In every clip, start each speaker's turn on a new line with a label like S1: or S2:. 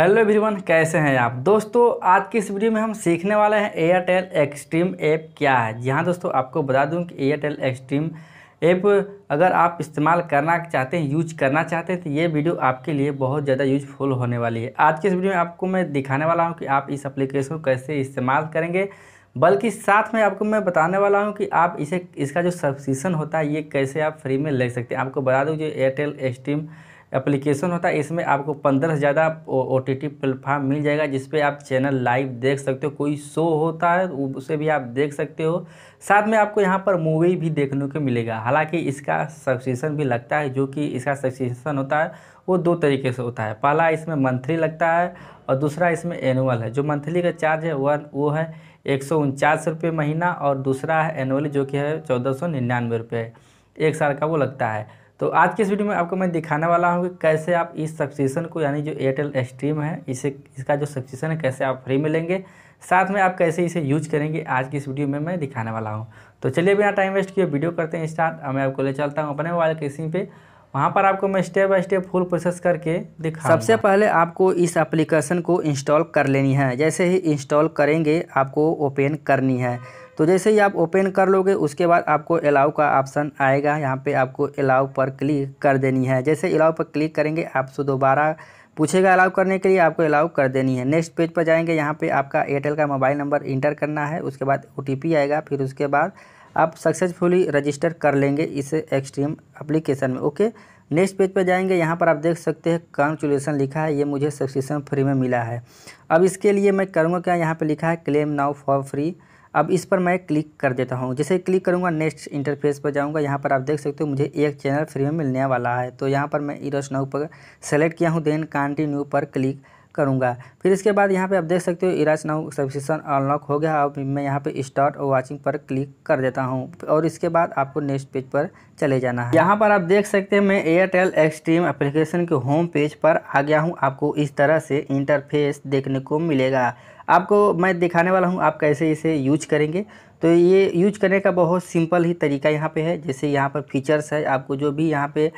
S1: hello everyone कैसे हैं आप दोस्तों आज की इस वीडियो में हम सीखने वाले हैं एयरटेल एक्सट्रीम ऐप क्या है जी हाँ दोस्तों आपको बता दूं कि एयरटेल एक्सट्रीम ऐप अगर आप इस्तेमाल करना चाहते हैं यूज करना चाहते हैं तो ये वीडियो आपके लिए बहुत ज़्यादा यूजफुल होने वाली है आज की इस वीडियो में आपको मैं दिखाने वाला हूँ कि आप इस अप्लीकेशन को कैसे इस्तेमाल करेंगे बल्कि साथ में आपको मैं बताने वाला हूँ कि आप इसे इसका जो सब्सक्रिप्शन होता है ये कैसे आप फ्री में ले सकते हैं आपको बता दूँ जो एयरटेल एक्सट्रीम एप्लीकेशन होता है इसमें आपको पंद्रह से ज़्यादा ओ टी टी प्लेटफॉर्म मिल जाएगा जिसपे आप चैनल लाइव देख सकते हो कोई शो होता है उसे भी आप देख सकते हो साथ में आपको यहाँ पर मूवी भी देखने को मिलेगा हालांकि इसका सब्सक्रिप्शन भी लगता है जो कि इसका सब्सक्रिप्शन होता है वो दो तरीके से होता है पहला इसमें मंथली लगता है और दूसरा इसमें एनुअल है जो मंथली का चार्ज है वन वो है एक सौ उनचास रुपये महीना और दूसरा है एनुअली जो कि है चौदह सौ निन्यानवे रुपये एक साल का वो लगता है तो आज के इस वीडियो में आपको मैं दिखाने वाला हूँ कि कैसे आप इस सब्सक्रिप्शन को यानी जो एयरटेल स्ट्रीम है इसे इसका जो सब्सक्रिप्शन है कैसे आप फ्री में लेंगे साथ में आप कैसे इसे यूज करेंगे आज की इस वीडियो में मैं दिखाने वाला हूँ तो चलिए बिना टाइम वेस्ट किए वीडियो करते हैं स्टार्ट मैं आपको ले चलता हूँ अपने मोबाइल के सिम पे वहाँ पर आपको मैं step by step full process करके दिखा सबसे पहले आपको इस एप्लीकेशन को इंस्टॉल कर लेनी है जैसे ही इंस्टॉल करेंगे आपको ओपन करनी है तो जैसे ही आप ओपन कर लोगे उसके बाद आपको अलाउ का ऑप्शन आएगा यहाँ पे आपको अलाउ पर क्लिक कर देनी है जैसे अलाउ पर क्लिक करेंगे आपसे दोबारा पूछेगा अलाउ करने के लिए आपको अलाउ कर देनी है नेक्स्ट पेज पर जाएंगे यहाँ पे आपका एयरटेल का मोबाइल नंबर इंटर करना है उसके बाद ओ आएगा फिर उसके बाद आप सक्सेसफुली रजिस्टर कर लेंगे इस एक्सट्रीम अप्लीकेशन में ओके नेक्स्ट पेज पर जाएंगे यहाँ पर आप देख सकते हैं कॉन्चुलेसन लिखा है ये मुझे सब्सक्रिप्शन फ्री में मिला है अब इसके लिए मैं करूँगा क्या यहाँ पर लिखा है क्लेम नाउ फॉर फ्री अब इस पर मैं क्लिक कर देता हूँ जैसे क्लिक करूँगा नेक्स्ट इंटरफेस पर जाऊँगा यहाँ पर आप देख सकते हो मुझे एक चैनल फ्री में मिलने वाला है तो यहाँ पर मैं ईरोस नाउ पर सेलेक्ट किया हूँ देन कंटिन्यू पर क्लिक करूँगा फिर इसके बाद यहाँ पे आप देख सकते हो इराज नाउ सब्सक्रिप्शन अनलॉक हो गया अब मैं यहाँ पे स्टार्ट और वाचिंग पर क्लिक कर देता हूँ और इसके बाद आपको नेक्स्ट पेज पर चले जाना है यहाँ पर आप देख सकते हैं मैं एयरटेल एक्सट्रीम एप्लीकेशन के होम पेज पर आ गया हूँ आपको इस तरह से इंटरफेस देखने को मिलेगा आपको मैं दिखाने वाला हूँ आप कैसे इसे यूज करेंगे तो ये यूज करने का बहुत सिंपल ही तरीका यहाँ पर है जैसे यहाँ पर फीचर्स है आपको जो भी यहाँ पे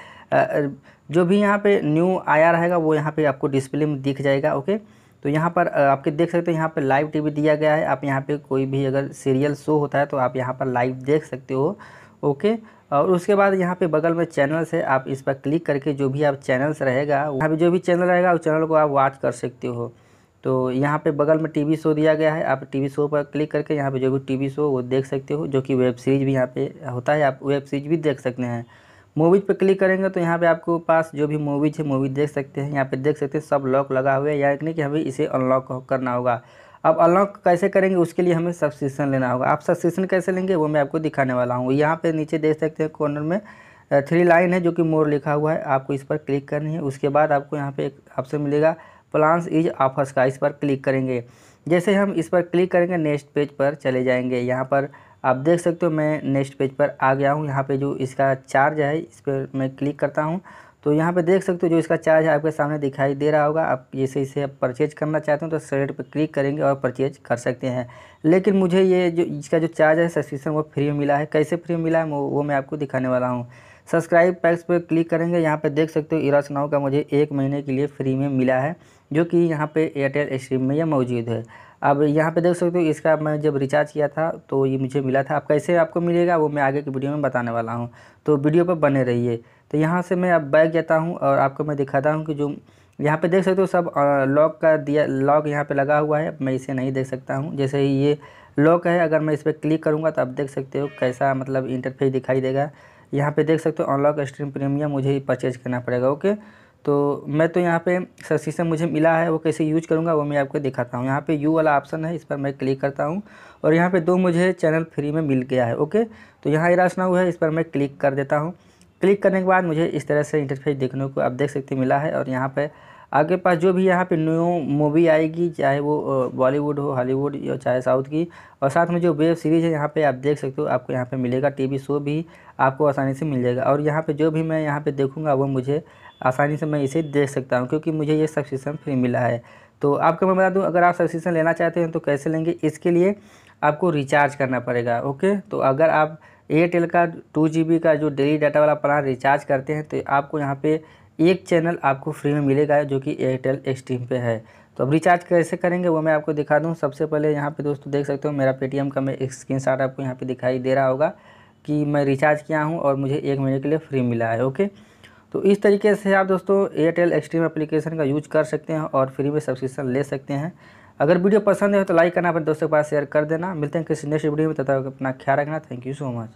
S1: जो भी यहाँ पे न्यू आया रहेगा वो यहाँ पे आपको डिस्प्ले में दिख जाएगा ओके तो यहाँ पर आपके देख सकते हैं यहाँ पर लाइव टीवी दिया गया है आप यहाँ पे कोई भी अगर सीरियल शो होता है तो आप यहाँ पर लाइव देख सकते हो ओके और उसके बाद यहाँ पे बगल में चैनल्स है आप इस पर क्लिक करके जो भी आप चैनल्स रहेगा वहाँ पर जो भी चैनल रहेगा उस चैनल को आप वॉच कर सकते हो तो यहाँ पर बगल में टी शो दिया गया है आप टी शो पर क्लिक करके यहाँ पर जो भी टी शो वो देख सकते हो जो कि वेब सीरीज भी यहाँ पर होता है आप वेब सीरीज भी देख सकते हैं मूवीज पर क्लिक करेंगे तो यहाँ पे आपको पास जो भी मूवीज है मूवीज देख सकते हैं यहाँ पे देख सकते हैं सब लॉक लगा हुआ है नहीं कि हमें इसे अनलॉक करना होगा अब अनलॉक कैसे करेंगे उसके लिए हमें सब्सक्रिप्शन लेना होगा आप सब्सक्रिप्शन कैसे लेंगे वो मैं आपको दिखाने वाला हूँ यहाँ पर नीचे देख सकते हैं कॉर्नर में थ्री लाइन है जो कि मोर लिखा हुआ है आपको इस पर क्लिक करनी है उसके बाद आपको यहाँ पर एक ऑप्शन मिलेगा प्लान्स इज ऑफर्स का इस पर क्लिक करेंगे जैसे हम इस पर क्लिक करेंगे नेक्स्ट पेज पर चले जाएंगे यहाँ पर आप देख सकते हो मैं नेक्स्ट पेज पर आ गया हूँ यहाँ पे जो इसका चार्ज है इस पर मैं क्लिक करता हूँ तो यहाँ पे देख सकते हो जो इसका चार्ज है आपके सामने दिखाई दे रहा होगा आप जैसे इसे आप परचेज करना चाहते हो तो रेट पर क्लिक करेंगे और परचेज कर सकते हैं लेकिन मुझे ये जो इसका जो चार्ज है सब्सक्रिप्शन वो फ्री में मिला है कैसे फ्री मिला है वो मैं आपको दिखाने वाला हूँ सब्सक्राइब पैक्स पर क्लिक करेंगे यहाँ पे देख सकते हो इरास नाव का मुझे एक महीने के लिए फ्री में मिला है जो कि यहाँ पे एयरटेल स्ट्रीम में यह मौजूद है अब यहाँ पे देख सकते हो इसका मैं जब रिचार्ज किया था तो ये मुझे मिला था अब कैसे आपको मिलेगा वो मैं आगे की वीडियो में बताने वाला हूँ तो वीडियो पर बने रहिए तो यहाँ से मैं अब बैग जाता हूँ और आपको मैं दिखाता हूँ कि जो यहाँ पे देख सकते हो सब लॉक का दिया लॉक यहाँ पे लगा हुआ है मैं इसे नहीं देख सकता हूँ जैसे ही ये लॉक है अगर मैं इस पर क्लिक करूँगा तो आप देख सकते हो कैसा मतलब इंटरफेस दिखाई देगा यहाँ पे देख सकते हो अनलॉक स्ट्रीम प्रीमियम मुझे परचेज करना पड़ेगा ओके तो मैं तो यहाँ पे सब्सक्रिप्शन मुझे मिला है वो कैसे यूज करूँगा वो मैं आपको दिखाता हूँ यहाँ पे यू वाला ऑप्शन है इस पर मैं क्लिक करता हूँ और यहाँ पे दो मुझे चैनल फ्री में मिल गया है ओके तो यहाँ हुआ है इस पर मैं क्लिक कर देता हूँ क्लिक करने के बाद मुझे इस तरह से इंटरफेस देखने को आप देख सकते मिला है और यहाँ पर आपके पास जो भी यहाँ पे न्यू मूवी आएगी चाहे वो बॉलीवुड हो हॉलीवुड या चाहे साउथ की और साथ में जो वेब सीरीज़ है यहाँ पे आप देख सकते हो आपको यहाँ पे मिलेगा टीवी शो भी आपको आसानी से मिल जाएगा और यहाँ पे जो भी मैं यहाँ पे देखूँगा वो मुझे आसानी से मैं इसे देख सकता हूँ क्योंकि मुझे ये सब्सक्रिप्शन फ्री मिला है तो आपको मैं बता दूँ अगर आप सब्सक्रिप्शन लेना चाहते हैं तो कैसे लेंगे इसके लिए आपको रिचार्ज करना पड़ेगा ओके तो अगर आप एयरटेल का टू जी का जो डेली डाटा वाला प्लान रिचार्ज करते हैं तो आपको यहाँ पे एक चैनल आपको फ्री में मिलेगा जो कि एयरटेल एक्सट्रीम पे है तो अब रिचार्ज कैसे करेंगे वो मैं आपको दिखा दूँ सबसे पहले यहाँ पे दोस्तों देख सकते हो मेरा पेटीएम का मैं स्क्रीन शॉट आपको यहाँ पे दिखाई दे रहा होगा कि मैं रिचार्ज किया हूँ और मुझे एक महीने के लिए फ्री मिला है ओके तो इस तरीके से आप दोस्तों एयरटेल एक्सट्रीम एप्लीकेशन का यूज कर सकते हैं और फ्री में सब्सक्रिप्शन ले सकते हैं अगर वीडियो पसंद है तो लाइक करना अपने दोस्तों के पास शेयर कर देना मिलते हैं किसी नेक्स्ट वीडियो में तथा अपना ख्याल रखना थैंक यू सो मच